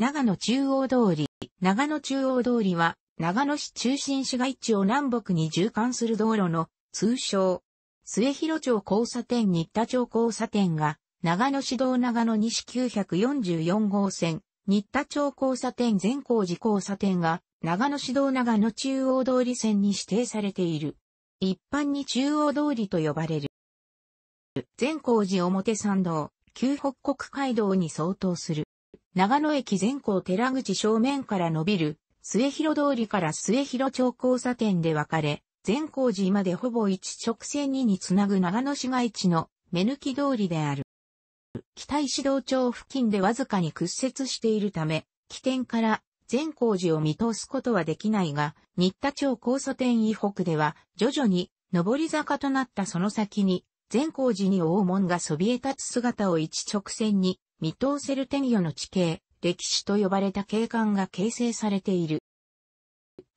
長野中央通り。長野中央通りは、長野市中心市街地を南北に縦貫する道路の通称、末広町交差点新田町交差点が、長野市道長野西944号線、新田町交差点善光寺交差点が、長野市道長野中央通り線に指定されている。一般に中央通りと呼ばれる。善光寺表参道、旧北国街道に相当する。長野駅前校寺口正面から伸びる、末広通りから末広町交差点で分かれ、前光寺までほぼ一直線ににつなぐ長野市街地の目抜き通りである。北石道町付近でわずかに屈折しているため、起点から前光寺を見通すことはできないが、新田町交差点以北では、徐々に上り坂となったその先に、前光寺に大門がそびえ立つ姿を一直線にミトーセルテニオの地形、歴史と呼ばれた景観が形成されている。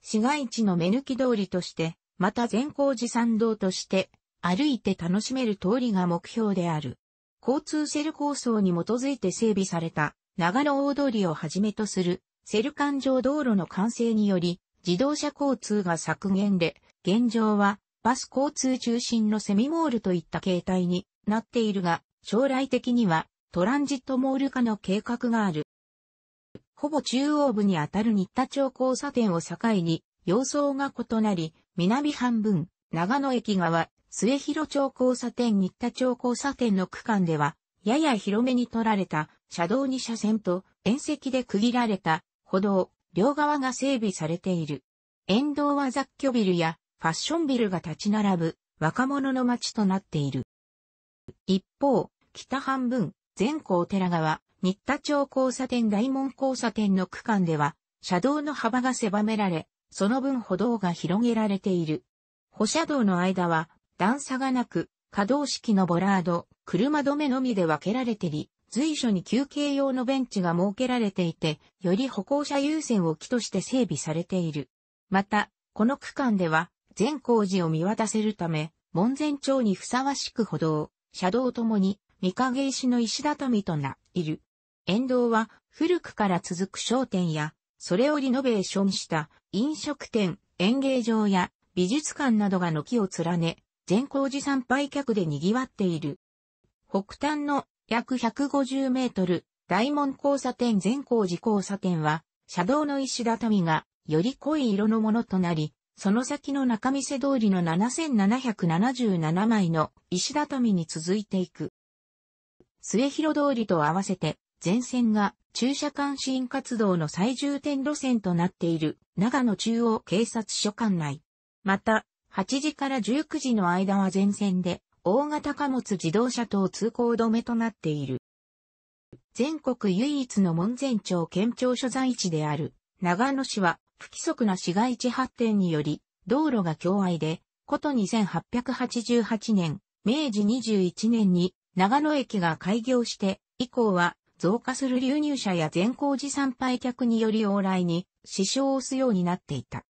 市街地の目抜き通りとして、また善光寺参道として、歩いて楽しめる通りが目標である。交通セル構想に基づいて整備された長野大通りをはじめとするセル環状道路の完成により自動車交通が削減で現状はバス交通中心のセミモールといった形態になっているが将来的にはトランジットモール化の計画がある。ほぼ中央部にあたる新田町交差点を境に、様相が異なり、南半分、長野駅側、末広町交差点新田町交差点の区間では、やや広めに取られた車道2車線と縁石で区切られた歩道、両側が整備されている。沿道は雑居ビルやファッションビルが立ち並ぶ若者の街となっている。一方、北半分、全校寺川、新田町交差点大門交差点の区間では、車道の幅が狭められ、その分歩道が広げられている。歩車道の間は、段差がなく、可動式のボラード、車止めのみで分けられてり、随所に休憩用のベンチが設けられていて、より歩行者優先を基として整備されている。また、この区間では、善光寺を見渡せるため、門前町にふさわしく歩道、車道ともに三影石の石畳とな、いる。沿道は古くから続く商店や、それをリノベーションした飲食店、演芸場や美術館などが軒を連ね、全光寺参拝客で賑わっている。北端の約150メートル、大門交差点全光寺交差点は、車道の石畳がより濃い色のものとなり、その先の中見世通りの7777枚の石畳に続いていく。末広通りと合わせて、全線が駐車監視員活動の最重点路線となっている長野中央警察署管内。また、8時から19時の間は全線で大型貨物自動車等通行止めとなっている。全国唯一の門前町県庁所在地である長野市は不規則な市街地発展により道路が狭愛で、こと2888年、明治21年に長野駅が開業して以降は増加する流入者や善光寺参拝客により往来に支障を押すようになっていた。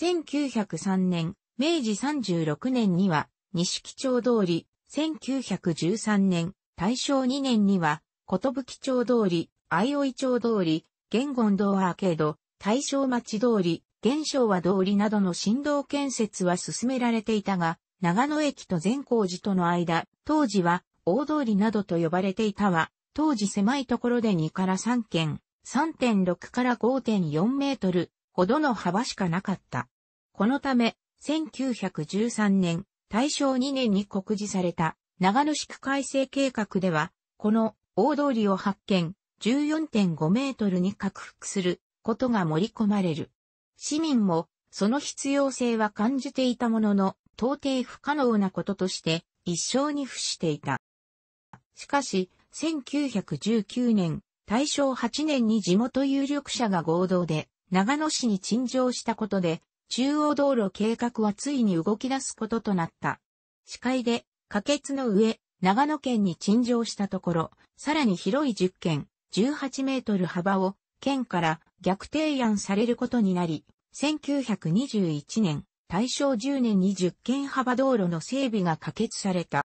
1903年、明治36年には西木町通り、1913年、大正2年には、小と町通り、相生町通り、玄言堂アーケード、大正町通り、玄昭和通りなどの振動建設は進められていたが、長野駅と善光寺との間、当時は大通りなどと呼ばれていたは、当時狭いところで2から3軒、3.6から5.4メートルほどの幅しかなかった。このため、1913年、大正2年に告示された長野市区改正計画では、この大通りを発見、14.5メートルに拡幅することが盛り込まれる。市民もその必要性は感じていたものの、到底不可能なこととして一生に付していた。しかし、1919年、大正8年に地元有力者が合同で長野市に陳情したことで、中央道路計画はついに動き出すこととなった。司会で、可決の上、長野県に陳情したところ、さらに広い10県、18メートル幅を、県から逆提案されることになり、1921年、大正10年に10県幅道路の整備が可決された。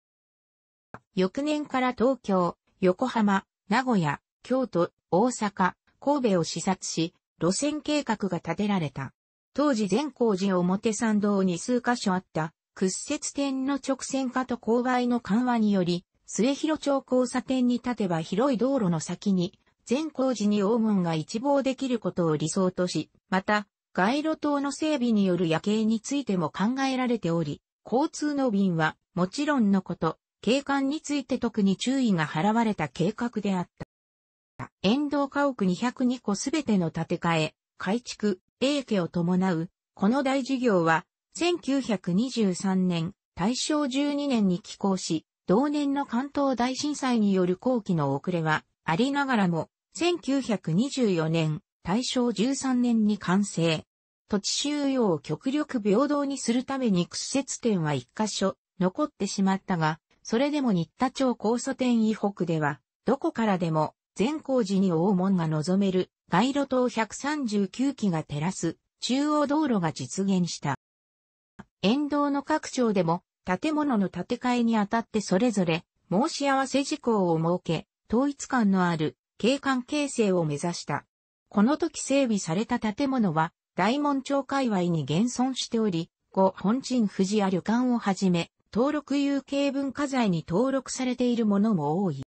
翌年から東京、横浜、名古屋、京都、大阪、神戸を視察し、路線計画が立てられた。当時善光寺表参道に数箇所あった屈折点の直線化と勾配の緩和により、末広町交差点に立てば広い道路の先に、善光寺に黄門が一望できることを理想とし、また、街路灯の整備による夜景についても考えられており、交通の便は、もちろんのこと、景観について特に注意が払われた計画であった。沿道家屋202個すべての建て替え、改築、英家を伴う、この大事業は、1923年、大正12年に寄港し、同年の関東大震災による後期の遅れはありながらも、1924年、大正13年に完成。土地収容を極力平等にするために屈折点は一箇所残ってしまったが、それでも新田町高祖店以北では、どこからでも、善光寺に大門が望める、街路灯139基が照らす、中央道路が実現した。沿道の各町でも、建物の建て替えにあたってそれぞれ、申し合わせ事項を設け、統一感のある景観形成を目指した。この時整備された建物は、大門町界隈に現存しており、ご本鎮富士屋旅館をはじめ、登録有形文化財に登録されているものも多い。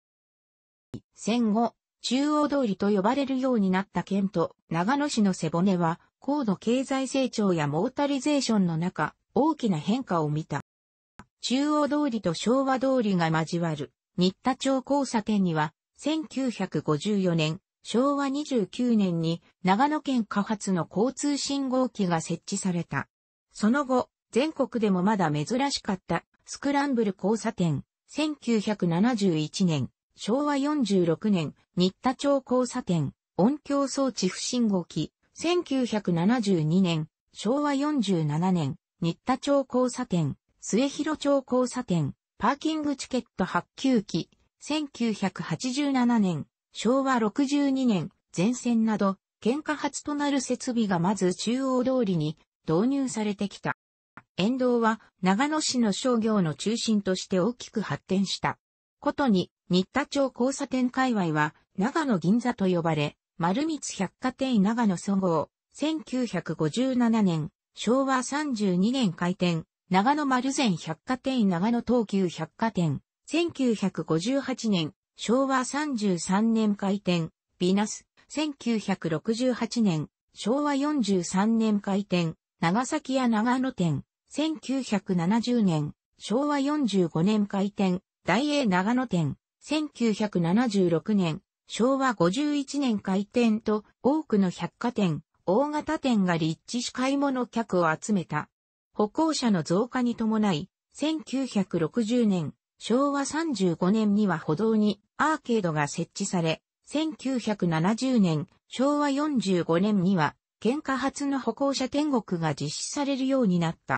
戦後、中央通りと呼ばれるようになった県と長野市の背骨は、高度経済成長やモータリゼーションの中、大きな変化を見た。中央通りと昭和通りが交わる、新田町交差点には、1954年、昭和29年に長野県下発の交通信号機が設置された。その後、全国でもまだ珍しかったスクランブル交差点、1971年、昭和46年、新田町交差点、音響装置不信号機、1972年、昭和47年、新田町交差点、末広町交差点、パーキングチケット発給機、1987年、昭和62年、前線など、喧嘩発となる設備がまず中央通りに導入されてきた。沿道は長野市の商業の中心として大きく発展した。ことに、新田町交差点界隈は長野銀座と呼ばれ、丸光百貨店長野総合、1957年、昭和32年開店、長野丸善百貨店長野東急百貨店、1958年、昭和33年開店、ビーナス、1968年、昭和43年開店、長崎屋長野店、1970年、昭和45年開店、大英長野店、1976年、昭和51年開店と多くの百貨店、大型店が立地し買い物客を集めた。歩行者の増加に伴い、1960年、昭和35年には歩道にアーケードが設置され、1970年、昭和45年には、喧嘩発の歩行者天国が実施されるようになった。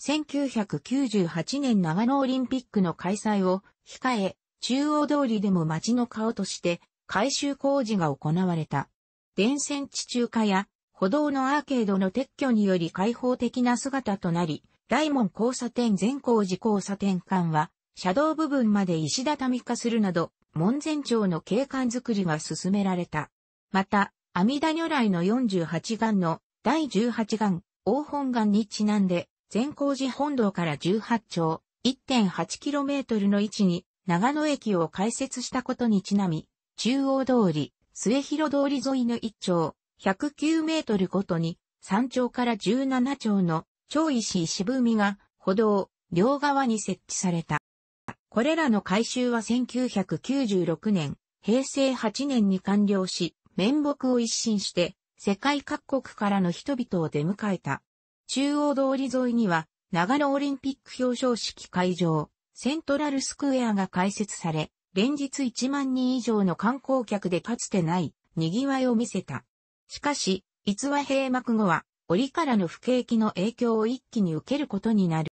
1998年長野オリンピックの開催を控え、中央通りでも街の顔として改修工事が行われた。電線地中化や歩道のアーケードの撤去により開放的な姿となり、大門交差点全工事交差点間は、車道部分まで石畳化するなど、門前町の景観づくりが進められた。また、阿弥陀如来の48眼の第18眼、黄本眼にちなんで、善光寺本堂から18丁 1.8km の位置に長野駅を開設したことにちなみ、中央通り、末広通り沿いの1丁109メートルごとに、3丁から17丁の超石石踏が歩道、両側に設置された。これらの改修は1996年、平成8年に完了し、面目を一新して、世界各国からの人々を出迎えた。中央通り沿いには、長野オリンピック表彰式会場、セントラルスクエアが開設され、連日1万人以上の観光客でかつてない、賑わいを見せた。しかし、逸話閉幕後は、折からの不景気の影響を一気に受けることになる。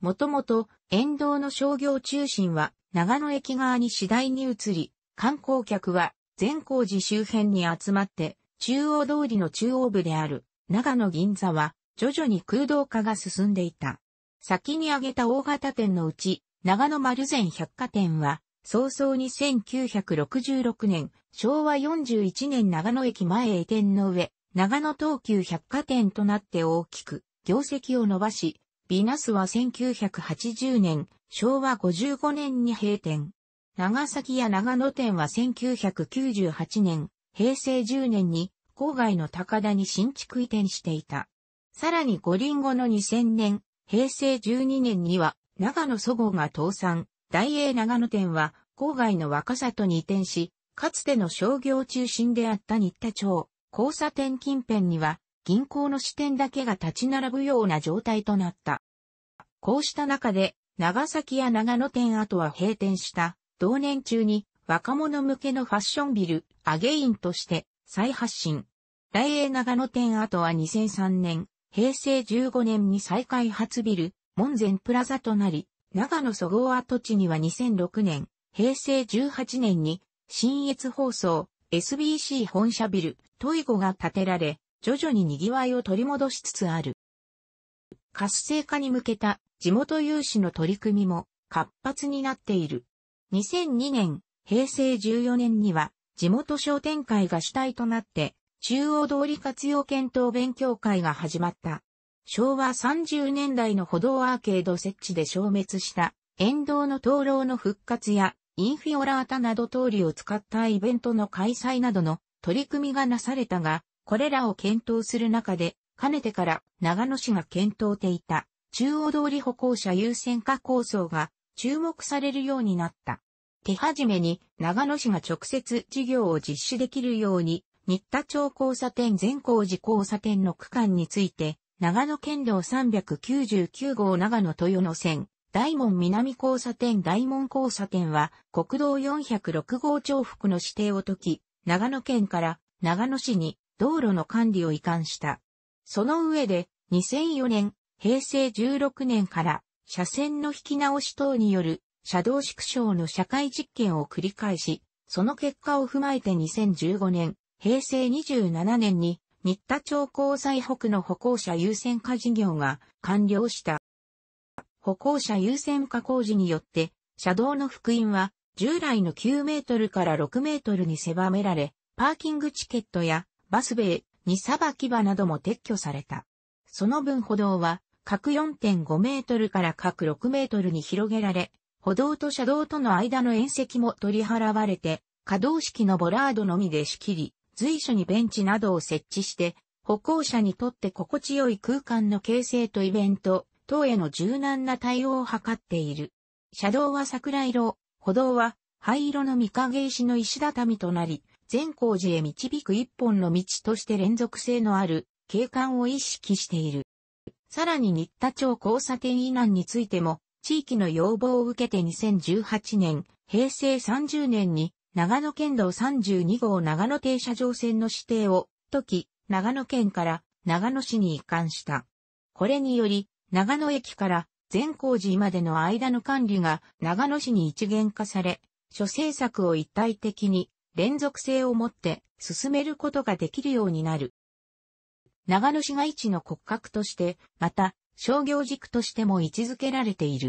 もともと、沿道の商業中心は、長野駅側に次第に移り、観光客は、善光寺周辺に集まって、中央通りの中央部である、長野銀座は徐々に空洞化が進んでいた。先に挙げた大型店のうち、長野丸善百貨店は、早々に1966年、昭和41年長野駅前移転の上、長野東急百貨店となって大きく、業績を伸ばし、ビナスは1980年、昭和55年に閉店。長崎や長野店は1998年、平成10年に郊外の高田に新築移転していた。さらに五輪後の2000年、平成12年には、長野祖号が倒産、大英長野店は、郊外の若里に移転し、かつての商業中心であった新田町、交差点近辺には、銀行の支店だけが立ち並ぶような状態となった。こうした中で、長崎や長野店跡は閉店した、同年中に、若者向けのファッションビル、アゲインとして、再発進。大英長野店跡は2003年、平成15年に再開発ビル、門前プラザとなり、長野そごう跡地には2006年、平成18年に、新越放送、SBC 本社ビル、トイゴが建てられ、徐々に賑わいを取り戻しつつある。活性化に向けた地元有志の取り組みも活発になっている。2002年、平成14年には地元商店会が主体となって、中央通り活用検討勉強会が始まった。昭和30年代の歩道アーケード設置で消滅した沿道の灯籠の復活やインフィオラータなど通りを使ったイベントの開催などの取り組みがなされたが、これらを検討する中で、かねてから長野市が検討ていた中央通り歩行者優先化構想が注目されるようになった。手始めに長野市が直接事業を実施できるように、新田町交差点全工事交差点の区間について、長野県道399号長野豊野線、大門南交差点大門交差点は国道406号重複の指定を解き、長野県から長野市に道路の管理を移管した。その上で2004年、平成16年から車線の引き直し等による車道縮小の社会実験を繰り返し、その結果を踏まえて2015年、平成27年に、新田町交際北の歩行者優先化事業が完了した。歩行者優先化工事によって、車道の福音は従来の9メートルから6メートルに狭められ、パーキングチケットやバスベイ、にさばき場なども撤去された。その分歩道は、各4.5メートルから各6メートルに広げられ、歩道と車道との間の縁石も取り払われて、可動式のボラードのみで仕切り、随所にベンチなどを設置して、歩行者にとって心地よい空間の形成とイベント、等への柔軟な対応を図っている。車道は桜色、歩道は灰色の御影石の石畳となり、善光寺へ導く一本の道として連続性のある景観を意識している。さらに新田町交差点以南についても、地域の要望を受けて2018年、平成30年に長野県道32号長野停車場線の指定を、時、長野県から長野市に移管した。これにより、長野駅から善光寺までの間の管理が長野市に一元化され、諸政策を一体的に連続性を持って進めることができるようになる。長野市街地の骨格として、また商業軸としても位置づけられている。